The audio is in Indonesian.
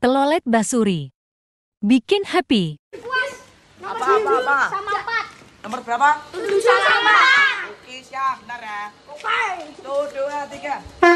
Telolet Basuri. Bikin happy. Nomor apa, apa, apa? sama 4. Nomor berapa? 7 sama 4. Oke, siap, Bentar ya. Oke. 1, 2, 3.